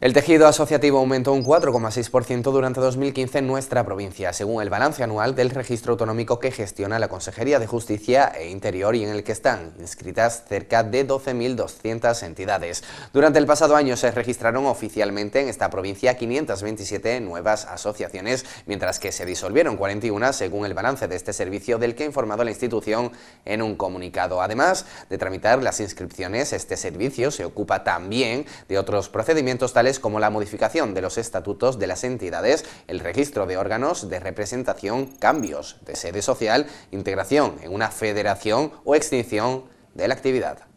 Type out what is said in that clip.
El tejido asociativo aumentó un 4,6% durante 2015 en nuestra provincia, según el balance anual del registro autonómico que gestiona la Consejería de Justicia e Interior y en el que están inscritas cerca de 12.200 entidades. Durante el pasado año se registraron oficialmente en esta provincia 527 nuevas asociaciones, mientras que se disolvieron 41 según el balance de este servicio del que ha informado la institución en un comunicado. Además de tramitar las inscripciones, este servicio se ocupa también de otros procedimientos tales como la modificación de los estatutos de las entidades, el registro de órganos de representación, cambios de sede social, integración en una federación o extinción de la actividad.